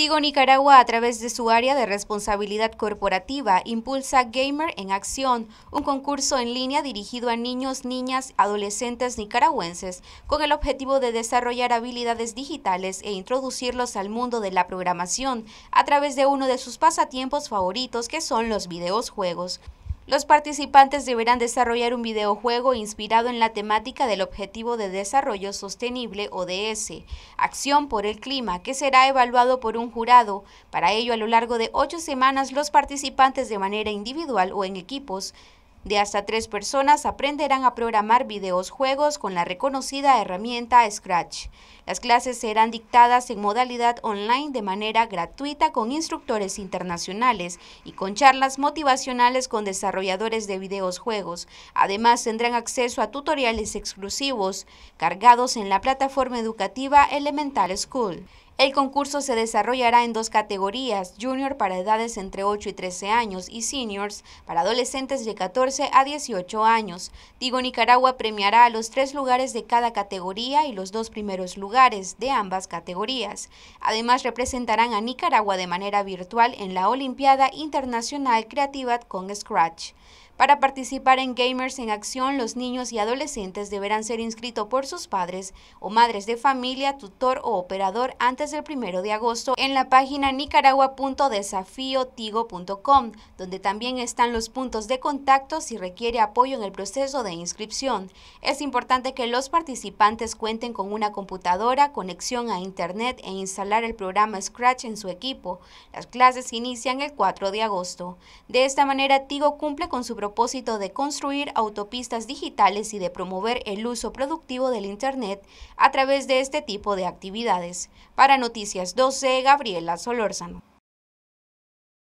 Sigo Nicaragua, a través de su área de responsabilidad corporativa, impulsa Gamer en Acción, un concurso en línea dirigido a niños, niñas, adolescentes nicaragüenses, con el objetivo de desarrollar habilidades digitales e introducirlos al mundo de la programación a través de uno de sus pasatiempos favoritos, que son los videojuegos. Los participantes deberán desarrollar un videojuego inspirado en la temática del Objetivo de Desarrollo Sostenible ODS, Acción por el Clima, que será evaluado por un jurado. Para ello, a lo largo de ocho semanas, los participantes de manera individual o en equipos de hasta tres personas aprenderán a programar videojuegos con la reconocida herramienta Scratch. Las clases serán dictadas en modalidad online de manera gratuita con instructores internacionales y con charlas motivacionales con desarrolladores de videojuegos. Además, tendrán acceso a tutoriales exclusivos cargados en la plataforma educativa Elemental School. El concurso se desarrollará en dos categorías, junior para edades entre 8 y 13 años y seniors para adolescentes de 14 a 18 años. Digo Nicaragua premiará a los tres lugares de cada categoría y los dos primeros lugares de ambas categorías. Además representarán a Nicaragua de manera virtual en la Olimpiada Internacional Creativa con Scratch. Para participar en Gamers en Acción, los niños y adolescentes deberán ser inscritos por sus padres o madres de familia, tutor o operador antes el primero de agosto en la página nicaragua.desafiotigo.com, donde también están los puntos de contacto si requiere apoyo en el proceso de inscripción. Es importante que los participantes cuenten con una computadora, conexión a Internet e instalar el programa Scratch en su equipo. Las clases inician el 4 de agosto. De esta manera, Tigo cumple con su propósito de construir autopistas digitales y de promover el uso productivo del Internet a través de este tipo de actividades. Para Noticias 12, Gabriela Solórzano.